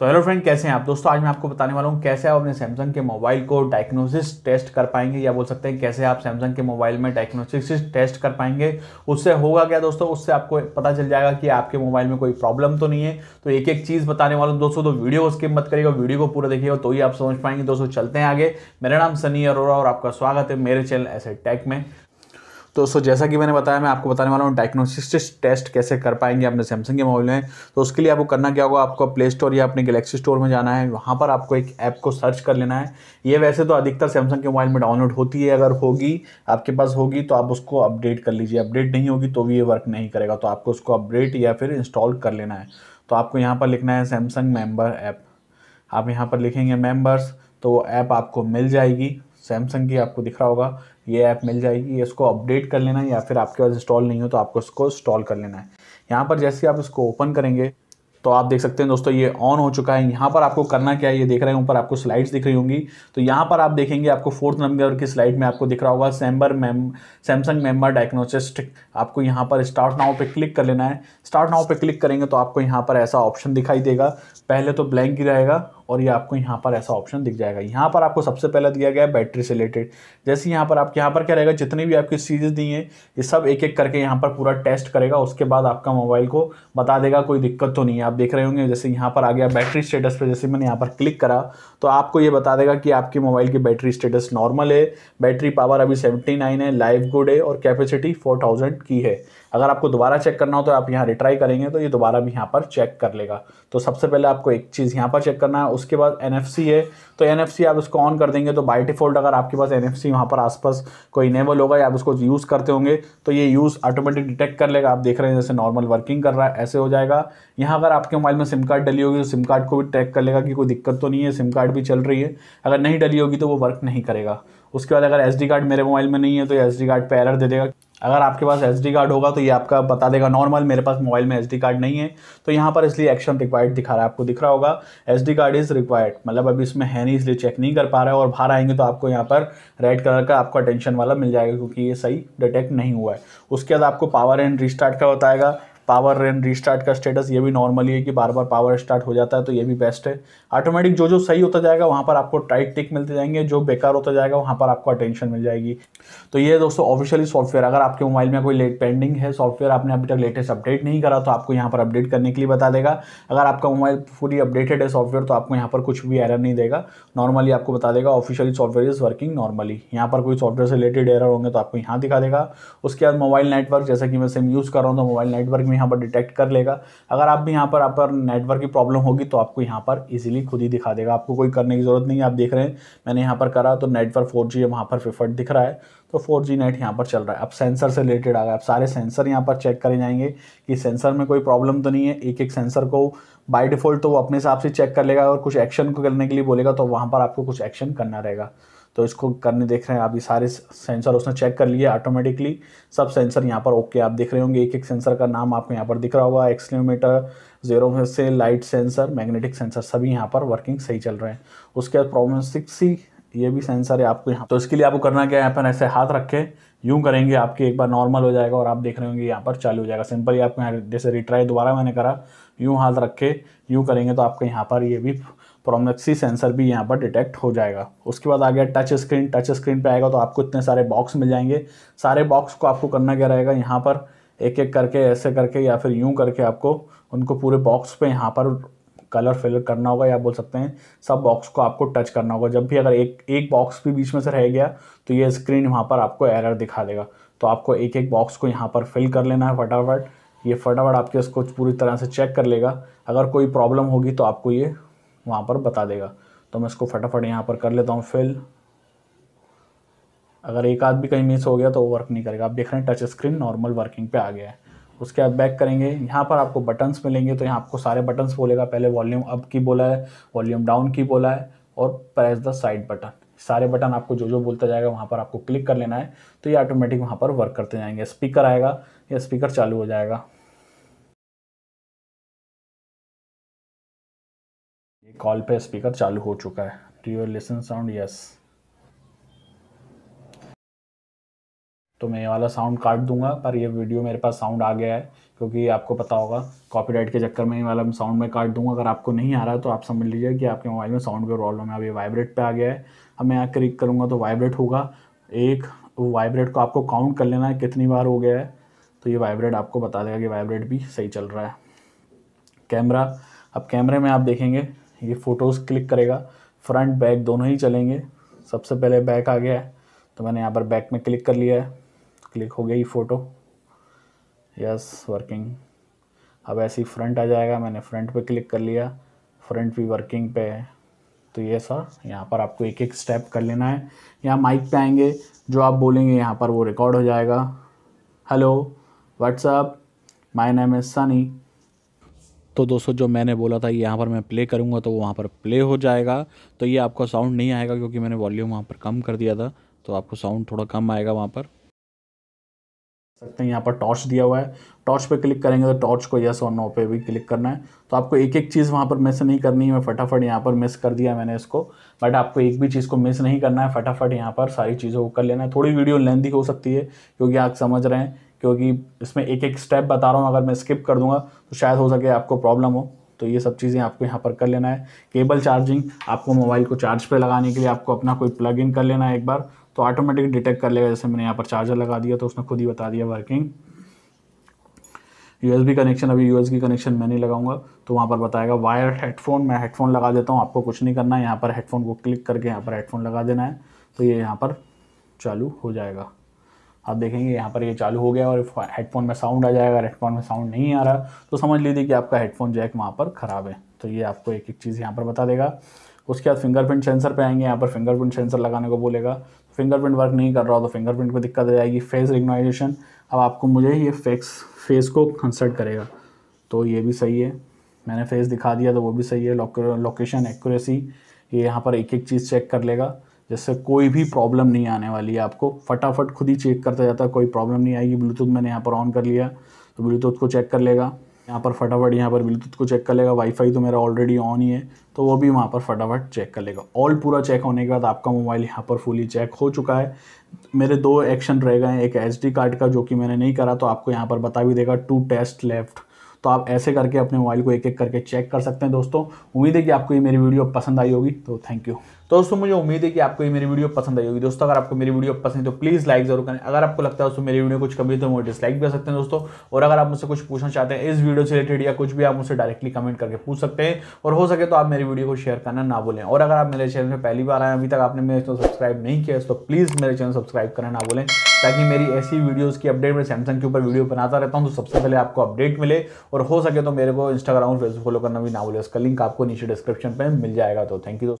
तो hello friend कैसे हैं आप दोस्तों आज मैं आपको बताने वाला हूँ कैसे आप अपने सैमसंग के मोबाइल को डायग्नोसिस टेस्ट कर पाएंगे या बोल सकते हैं कैसे आप सैमसंग के मोबाइल में डायग्नोसिस टेस्ट कर पाएंगे उससे होगा क्या दोस्तों उससे आपको पता चल जाएगा कि आपके मोबाइल में कोई प्रॉब्लम तो नहीं है तो एक एक चीज़ बताने वाला हूँ दोस्तों तो वीडियो को स्किप मत करिएगा वीडियो को पूरा देखिएगा तो ही आप समझ पाएंगे दोस्तों चलते हैं आगे मेरा नाम सनी अरोरा और आपका स्वागत है मेरे चैनल ऐसे टेक में तो सो जैसा कि मैंने बताया मैं आपको बताने वाला हूँ डायग्नोसिस टेस्ट कैसे कर पाएंगे अपने सैमसंग के मोबाइल में तो उसके लिए आपको करना क्या होगा आपको प्ले स्टोर या अपने गलेक्सी स्टोर में जाना है वहाँ पर आपको एक ऐप को सर्च कर लेना है ये वैसे तो अधिकतर सैमसंग के मोबाइल में डाउनलोड होती है अगर होगी आपके पास होगी तो आप उसको अपडेट कर लीजिए अपडेट नहीं होगी तो भी ये वर्क नहीं करेगा तो आपको उसको अपडेट या फिर इंस्टॉल कर लेना है तो आपको यहाँ पर लिखना है सैमसंग मेम्बर ऐप आप यहाँ पर लिखेंगे मेम्बर्स तो वो ऐप आपको मिल जाएगी सैमसंग की आपको दिख रहा होगा ये ऐप मिल जाएगी इसको अपडेट कर लेना है या फिर आपके पास इंस्टॉल नहीं हो तो आपको इसको इंस्टॉल कर लेना है यहाँ पर जैसे आप इसको ओपन करेंगे तो आप देख सकते हैं दोस्तों ये ऑन हो चुका है यहाँ पर आपको करना क्या है ये देख रहे हैं ऊपर आपको स्लाइड्स दिख रही होंगी तो यहाँ पर आप देखेंगे आपको फोर्थ नंबर की स्लाइड में आपको दिख रहा होगा सैम्बर मैम सैमसंग मेम्बर डायग्नोसिस्ट आपको यहाँ पर स्टार्ट नाउ पे क्लिक कर लेना है स्टार्ट नाउ पे क्लिक करेंगे तो आपको यहाँ पर ऐसा ऑप्शन दिखाई देगा पहले तो ब्लैंक ही रहेगा और ये आपको यहाँ पर ऐसा ऑप्शन दिख जाएगा यहाँ पर आपको सबसे पहला दिया गया है बैटरी से रिलेटेड जैसे यहाँ पर आप यहाँ पर क्या रहेगा जितनी भी आपकी सीरीज दी हैं ये सब एक एक करके यहाँ पर पूरा टेस्ट करेगा उसके बाद आपका मोबाइल को बता देगा कोई दिक्कत तो नहीं है आप देख रहे होंगे जैसे यहाँ पर आ गया बैटरी स्टेटस पर जैसे मैंने यहाँ पर क्लिक करा तो आपको ये बता देगा कि आपके मोबाइल की बैटरी स्टेटस नॉर्मल है बैटरी पावर अभी सेवेंटी है लाइव गुड है और कैपेसिटी फोर की है अगर आपको दोबारा चेक करना हो तो आप यहाँ रिट्राई करेंगे तो ये दोबारा भी यहाँ पर चेक कर लेगा तो सबसे पहले आपको एक चीज़ यहाँ पर चेक करना है उसके बाद एन है तो एन आप इसको ऑन कर देंगे तो बाई डिफ़ॉल्ट अगर आपके पास एन एफ वहाँ पर आसपास कोई इनेबल होगा या आप उसको यूज़ करते होंगे तो ये यूज़ ऑटोमेटिक डिटेक्ट कर लेगा आप देख रहे हैं जैसे नॉर्मल वर्किंग कर रहा है ऐसे हो जाएगा यहाँ अगर आपके मोबाइल में सिम कार्ड डली होगी तो सिम कार्ड को भी ट्रैक कर लेगा कि कोई दिक्कत तो नहीं है सिम कार्ड भी चल रही है अगर नहीं डली होगी तो वो वर्क नहीं करेगा उसके बाद अगर एस कार्ड मेरे मोबाइल में नहीं है तो एस कार्ड पर एरर दे देगा अगर आपके पास एस कार्ड होगा तो ये आपका बता देगा नॉर्मल मेरे पास मोबाइल में एस कार्ड नहीं है तो यहाँ पर इसलिए एक्शन रिक्वायर्ड दिखा रहा है आपको दिख रहा होगा एस कार्ड इज़ रिक्वायर्ड मतलब अभी इसमें है नहीं इसलिए चेक नहीं कर पा रहा है और बाहर आएंगे तो आपको यहाँ पर रेड कलर का आपका अटेंशन वाला मिल जाएगा क्योंकि ये सही डिटेक्ट नहीं हुआ है उसके बाद आपको पावर एंड रिस्टार्ट का बताएगा पावर एंड रीस्टार्ट का स्टेटस ये भी नॉर्मली है कि बार बार पावर स्टार्ट हो जाता है तो ये भी बेस्ट है ऑटोमेटिक जो जो सही होता जाएगा वहाँ पर आपको टाइट टिक मिलते जाएंगे जो बेकार होता जाएगा वहाँ पर आपको अटेंशन मिल जाएगी तो ये दोस्तों ऑफिशियली सॉफ्टवेयर अगर आपके मोबाइल में कोई लेट पेंडिंग है सॉफ्टवेयर आपने अभी तक लेटेस्ट अपडेट नहीं करा तो आपको यहाँ पर अपडेट करने के लिए बता देगा अगर आपका मोबाइल फुली अपडेटेड है सॉफ्टवेयर तो आपको यहाँ पर कुछ भी एरर नहीं देगा नॉर्मली आपको बता देगा officially software is working normally यहाँ पर कोई सॉफ्टवेयर से रिलेटेड एरर होंगे तो आपको यहाँ दिखा देगा उसके बाद मोबाइल नेटवर्क जैसा कि मैं सिम यूज़ कर रहा हूँ तो मोबाइल नेटवर्क में यहाँ पर डिटेक्ट कर लेगा अगर आप भी यहाँ पर आप नेटवर्क की प्रॉब्लम होगी तो आपको यहाँ पर इजीली खुद ही दिखा देगा आपको कोई करने की ज़रूरत नहीं है आप देख रहे हैं मैंने यहाँ पर करा तो नेटवर्क फोर जी वहाँ पर फिफर्ट दिख रहा है तो फोर जी नेट यहाँ पर चल रहा है अब सेंसर से रिलेटेड आ गया अब सारे सेंसर यहाँ पर चेक करे जाएंगे कि सेंसर में कोई प्रॉब्लम तो नहीं है एक एक सेंसर को बाई डिफ़ॉल्ट तो वो अपने हिसाब से चेक कर लेगा और कुछ एक्शन को करने के लिए बोलेगा तो वहाँ पर आपको कुछ एक्शन करना रहेगा तो इसको करने देख रहे हैं आप ये सारे सेंसर उसने चेक कर लिए ऑटोमेटिकली सब सेंसर यहाँ पर ओके आप देख रहे होंगे एक एक सेंसर का नाम आपको यहाँ पर दिख रहा होगा एक्सलोमीटर जीरो से लाइट सेंसर मैग्नेटिक सेंसर सभी यहाँ पर वर्किंग सही चल रहे हैं उसके बाद प्रॉब्लम सिक्स ये भी सेंसर है आपको यहाँ तो इसके लिए आपको करना क्या है यहाँ पर ऐसे हाथ रखे यूँ करेंगे आपके एक बार नॉर्मल हो जाएगा और आप देख रहे होंगे यहाँ पर चालू हो जाएगा सिंपल ही आपको यहाँ जैसे रिट्राई दोबारा मैंने करा यूँ हाथ रखे यूँ करेंगे तो आपके यहाँ पर ये भी प्रोमेक्सी सेंसर भी यहाँ पर डिटेक्ट हो जाएगा उसके बाद आ गया टच स्क्रीन टच स्क्रीन पे आएगा तो आपको इतने सारे बॉक्स मिल जाएंगे सारे बॉक्स को आपको करना क्या रहेगा यहाँ पर एक एक करके ऐसे करके या फिर यूँ करके आपको उनको पूरे बॉक्स पे यहाँ पर कलर फिल करना होगा या बोल सकते हैं सब बॉक्स को आपको टच करना होगा जब भी अगर एक एक बॉक्स भी बीच में से रह गया तो ये स्क्रीन वहाँ पर आपको एरर दिखा देगा तो आपको एक एक बॉक्स को यहाँ पर फिल कर लेना है फटाफट ये फटाफट आपके इसको पूरी तरह से चेक कर लेगा अगर कोई प्रॉब्लम होगी तो आपको ये वहाँ पर बता देगा तो मैं इसको फटाफट यहाँ पर कर लेता हूँ फिल अगर एक भी कहीं मिस हो गया तो वो वर्क नहीं करेगा आप देख रहे हैं टच स्क्रीन नॉर्मल वर्किंग पे आ गया है उसके बाद बैक करेंगे यहाँ पर आपको बटन्स मिलेंगे तो यहाँ आपको सारे बटन्स बोलेगा पहले वॉल्यूम अप की बोला है वॉल्यूम डाउन की बोला है और प्रेस द साइड बटन सारे बटन आपको जो जो बोलता जाएगा वहाँ पर आपको क्लिक कर लेना है तो ये ऑटोमेटिक वहाँ पर वर्क करते जाएंगे स्पीकर आएगा या स्पीकर चालू हो जाएगा कॉल पे स्पीकर चालू हो चुका है do your listen sound yes तो मैं ये वाला साउंड काट दूंगा पर ये वीडियो मेरे पास साउंड आ गया है क्योंकि आपको पता होगा कॉपीराइट के चक्कर में ये वाला साउंड में काट दूंगा अगर आपको नहीं आ रहा है तो आप समझ लीजिए कि आपके मोबाइल में साउंड की प्रॉब्लम है अभी वाइब्रेट पे आ गया है अब मैं यहाँ क्लिक करूँगा तो वाइब्रेट होगा एक वाइब्रेट को आपको काउंट कर लेना है कितनी बार हो गया है तो ये वाइब्रेट आपको बता देगा कि वाइब्रेट भी सही चल रहा है कैमरा अब कैमरे में आप देखेंगे ये फ़ोटोज़ क्लिक करेगा फ्रंट बैक दोनों ही चलेंगे सबसे पहले बैक आ गया है तो मैंने यहाँ पर बैक में क्लिक कर लिया है क्लिक हो गई फ़ोटो यस वर्किंग अब ऐसे ही फ्रंट आ जाएगा मैंने फ्रंट पे क्लिक कर लिया फ्रंट भी वर्किंग पे है तो ये सर यहाँ पर आपको एक एक स्टेप कर लेना है यहाँ माइक पे आएंगे जो आप बोलेंगे यहाँ पर वो रिकॉर्ड हो जाएगा hello WhatsApp my name is Sunny तो दोस्तों जो मैंने बोला था यहाँ पर मैं प्ले करूँगा तो वो वहाँ पर प्ले हो जाएगा तो ये आपको साउंड नहीं आएगा क्योंकि मैंने वॉल्यूम वहाँ पर कम कर दिया था तो आपको साउंड थोड़ा कम आएगा वहाँ पर सकते हैं यहाँ पर टॉर्च दिया हुआ है टॉर्च पे क्लिक करेंगे तो टॉर्च को यस और नो पे भी क्लिक करना है तो आपको एक एक चीज़ वहाँ पर मिस नहीं करनी है मैं फटाफट यहाँ पर मिस कर दिया मैंने इसको बट आपको एक भी चीज़ को मिस नहीं करना है फटाफट यहाँ पर सारी चीज़ों को कर लेना है थोड़ी वीडियो लेंदी हो सकती है क्योंकि आप समझ रहे हैं क्योंकि इसमें एक एक स्टेप बता रहा हूँ अगर मैं स्किप कर दूंगा तो शायद हो सके आपको प्रॉब्लम हो तो ये सब चीज़ें आपको यहाँ पर कर लेना है केबल चार्जिंग आपको मोबाइल को चार्ज पर लगाने के लिए आपको अपना कोई प्लग इन कर लेना है एक बार तो ऑटोमेटिक डिटेक्ट कर लेगा जैसे मैंने यहाँ पर चार्जर लगा दिया तो उसने खुद ही बता दिया वर्किंग यू कनेक्शन अभी यू कनेक्शन मैं नहीं लगाऊंगा तो वहाँ पर बताएगा वायर हेडफोन मैं हेडफोन लगा देता हूँ आपको कुछ नहीं करना है यहाँ पर हेडफोन को क्लिक करके यहाँ पर हेडफोन लगा देना है तो ये यह यहाँ पर चालू हो जाएगा आप देखेंगे यहाँ पर ये चालू हो गया और हेडफोन में साउंड आ जाएगा हेडफोन में साउंड नहीं आ रहा तो समझ लीजिए कि आपका हेडफोन जैक वहाँ पर ख़राब है तो ये आपको एक एक चीज़ यहाँ पर बता देगा उसके बाद फिंगरप्रिंट सेंसर पे आएंगे यहाँ पर फिंगरप्रिंट सेंसर लगाने को बोलेगा फिंगरप्रिंट वर्क नहीं कर रहा हो तो फिंगरप्रिंट में दिक्कत आ जाएगी फेस रिकनाइजेशन अब आपको मुझे ये फेस फेस को कंसल्ट करेगा तो ये भी सही है मैंने फेस दिखा दिया तो वो भी सही है लोकेशन एक्यूरेसी ये यहाँ पर एक एक चीज़ चेक कर लेगा जिससे कोई भी प्रॉब्लम नहीं आने वाली है आपको फटाफट खुद ही चेक करता जाता है कोई प्रॉब्लम नहीं आएगी ब्लूटूथ मैंने यहाँ पर ऑन कर लिया तो ब्लूटूथ को चेक कर लेगा यहाँ पर फटाफट यहाँ पर ब्लूटूथ को चेक कर लेगा वाईफाई तो मेरा ऑलरेडी ऑन ही है तो वो भी वहाँ पर फटाफट चेक कर लेगा ऑल पूरा चेक होने के बाद आपका मोबाइल यहाँ पर फुली चेक हो चुका है मेरे दो एक्शन रह गए हैं एक एच कार्ड का जो कि मैंने नहीं करा तो आपको यहाँ पर बता भी देगा टू टेस्ट लेफ्ट तो आप ऐसे करके अपने मोबाइल को एक एक करके चेक कर सकते हैं दोस्तों उम्मीद है कि आपको ये मेरी वीडियो पसंद आई होगी तो थैंक यू तो दोस्तों मुझे उम्मीद है कि आपको ये मेरी वीडियो पसंद आई होगी दोस्तों अगर आपको मेरी वीडियो पसंद है तो प्लीज़ लाइक जरूर करें अगर आपको लगता है दोस्तों मेरी वीडियो कुछ कमी तो मुझे डिसलाइक भी कर सकते हैं दोस्तों और अगर आप मुझसे कुछ पूछना चाहते हैं इस वीडियो से रिलेटेड या कुछ भी आप मुझसे डायरेक्टली कमेंट करके पूछ सकते हैं और हो सके तो आप मेरी वीडियो को शेयर करना ना बोलें और अगर आप मेरे चैनल में पहली बार आए अभी तक आपने मेरे चैनल सब्सक्राइब नहीं किया तो प्लीज़ मेरे चैनल सब्सक्राइब करना ना बोलें ताकि मेरी ऐसी वीडियोज़ की अपडेट मैं सैमसंग के ऊपर वीडियो बनाता रहता हूँ तो सबसे पहले आपको अपडेट मिले और हो सके तो मेरे को इंस्टाग्राम और फेसबुक फॉलो करना भी ना बोले उसका लिंक आपको नीचे डिस्क्रिप्शन पर मिल जाएगा तो थैंक यू